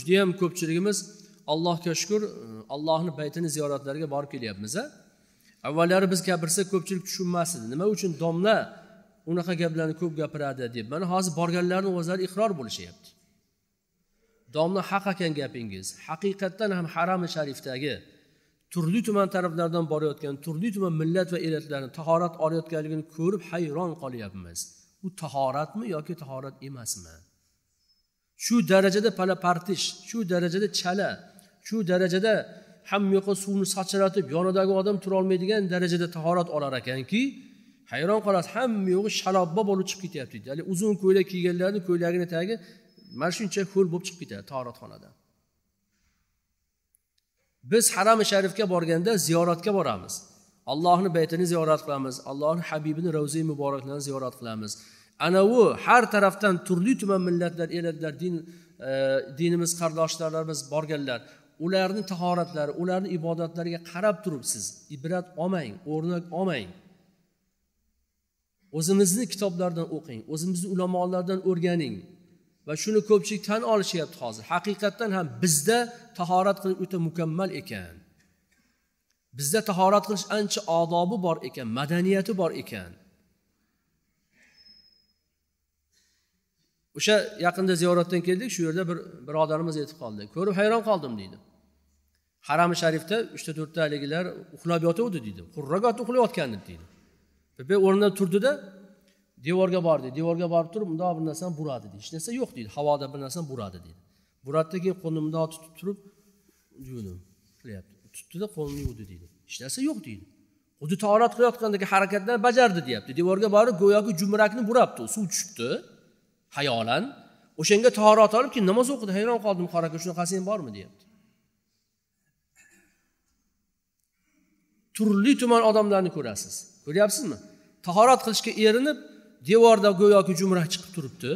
juda yam ko'pchiligimiz allohga shukur e, allohni baytini ziyoratlariga borib kelyapmiz a avvallari biz gapirsak ko'pchilik tushunmas edi nima uchun domla unaqa gaplarni ko'p gapiradi deb mana hozir borganlarni o'zlari iqror bo'lishyapti domla haq ekan gapingiz haqiqatdan ham harami sharifdagi turli tuman taraflardan borayotgan turli tuman millat va elatlarni tahorat olayotganligini ko'rib hayron qolyapmiz u tahoratmi yoki tahorat emasmi shu darajada pala partish shu darajada chala shu darajada hamma yoqqa suvni sachratib yonidagi odam turolmaydigan darajada tahorat olar ekanki hayron qolasiz hamma yo'g'i shalobba bo'lib chiqib ketyapti deydi haligi uzun ko'ylak kiyganlarni ko'ylagini tagi mana shuncha ho'l bo'lib chiqib ketadi tahoratxonadan biz harami sharifga borganda ziyoratga boramiz allohni baytini ziyorat qilamiz allohni habibini ravzi muboraklarini ziyorat qilamiz anavi har tarafdan turli tuman millatlar elatlar din e, dinimiz qardoshlarimiz borganlar ularni tahoratlari ularni ibodatlariga qarab turib siz ibrat olmang o'rnak olmang o'zimizni kitoblardan o'qing o'zimizni ulamolardan o'rganing va shuni ko'pchilik tan olishyapti hozir haqiqatdan ham bizda tahorat qilish o'ta mukammal ekan bizda tahorat qilish ancha odobi bor ekan madaniyati bor ekan o'sha yaqinda ziyoratdan keldik shu yerda bir birodarimiz yetib qoldi ko'rib hayron qoldim deydi harami sharifda uchta to'rtta haligilar uxlab yotuvdi deydi qurrak otib uxlayotgan deydi bir o'rnidan turdida devorga bordi devorga borib turib mundoq bir narsani buradi deydi hech narsa yo'q deydi havoda bir narsani buradi deydi buradida keyin qo'lini mundoq tutib turib yuvdim qilyapti tutdida qo'lini yuvdi deydi hech narsa yo'q deydi xuddi taorat qilayotgandek harakatlarni bajardi deyapti devorga borib go'yoki jumrakni burabdi suv tushibdi hayolan o'shanga tahorat olib keyin namoz o'qidi hayron qoldim qora aka shunaqasi ham bormi deyapti turli tuman odamlarni ko'rasiz ko'ryapsizmi tahorat qilishga erinib devorda go'yoki jumrak chiqib turibdi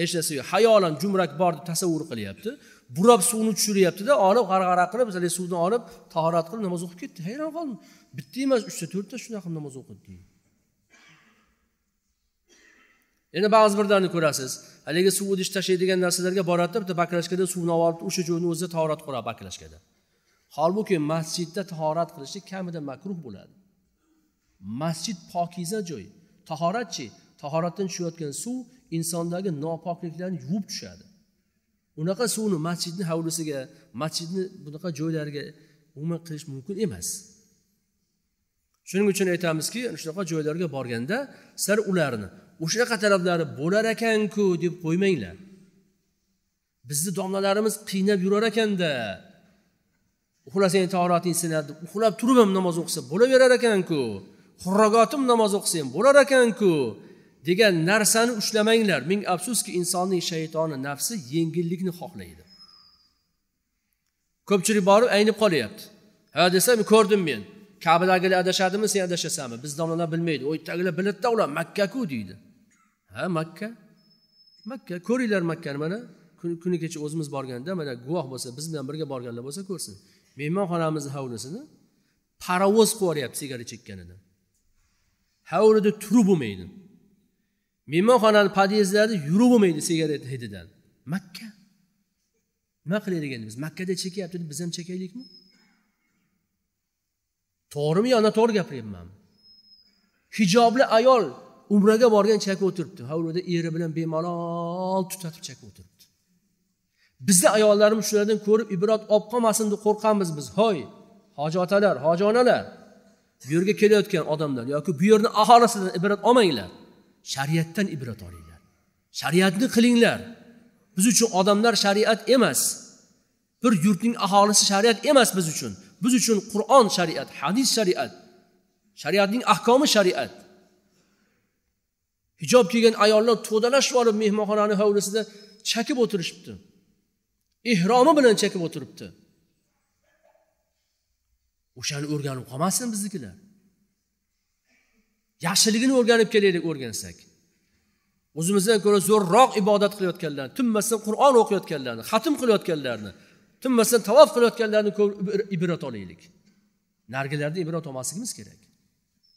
hech narsa yo'q hayolan jumrak bor deb tasavvur qilyapti burab suvni tushiryaptida olib g'arg'ara qilib suvni olib tahorat qilib namoz o'qib ketdi hayron qoldim bitta emas uchta to'rtta shunaqa qilib namoz o'qidi endi ba'zi birlarni ko'rasiz haligi suv idish tashlaydigan narsalarga boradida bitta baklashkada suvni olib o'sha joyni o'zida tahorat qiladi baklashkada holbuki masjidda tahorat qilishlik kamida makruh bo'ladi masjid pokiza joy tahoratchi tahoratdan tushayotgan suv insondagi nopokliklarni yuvib tushadi unaqa suvni masjidni hovlisiga masjidni bunaqa joylariga umuman qilish mumkin emas shuning uchun aytamizki shunaqa joylarga borganda sizlar ularni o'shanaqa talablari bo'lar ekanku deb qo'ymanglar bizni domlalarimiz qiynab yurar ekanda uxlasang taoloting sinadi deb uxlab turib ham namoz o'qisa bo'laverar ekanku hurragotim namoz o'qisa ham bo'lar ekanku degan narsani ushlamanglar ming afsuski insonning shaytoni nafsi yengillikni xohlaydi ko'pchilik borib aynib qolyapti ha desa ko'rdim men kabilagilar adashadimi sen adashasanmi biz domlalar bilmaydi u yerdagilar biladida ular makkaku deydi ha makka makka ko'ringlar makkani mana kuni kecha o'zimiz borganda mana guvoh bo'lsa biz bilan birga borganlar bo'lsa ko'rsin mehmonxonamizni hovlisini parovoz qilib yuboryapti sigaret chekkanidan hovlida turib bo'lmaydi mehmonxonani podyezdlarida yurib bo'lmaydi sigaret hididan makka nima qilaylik endi biz makkada chekyapti deb biz ham chekaylikmi to'g'rimi yo noto'g'ri gapiryapmanmi hijobli ayol umraga borgan chakka o'tiribdi hovlida eri bilan bemalol tutatib chakka o'tiribdi bizni ayollarimiz shulardan ko'rib ibrat olib qolmasin deb qo'rqamiz biz hoy hoji otalar hoji onalar bu yerga kelayotgan odamlar yoki bu yerni aholisidan ibrat olmanglar shariatdan ibrat olinglar shariatni qilinglar biz uchun odamlar shariat emas bir yurtning aholisi shariat emas biz uchun biz uchun qur'on shariat hadis shariat shariatning ahkomi shariat hijob kiygan ayollar to'dalashib olib mehmonxonani hovlisida chakib o'tirishibdi ehromi bilan chakib o'tiribdi o'shani o'rganib qolmasin biznikilar yaxshiligini o'rganib kelaylik o'rgansak o'zimizdan ko'ra zo'rroq ibodat qilayotganlarni tinmasdan qur'on o'qiyotganlarni xatm qilayotganlarni tinmasdan tavof qilayotganlarni ko'rib ibrat olaylik narigilardan ibrat olmasligimiz kerak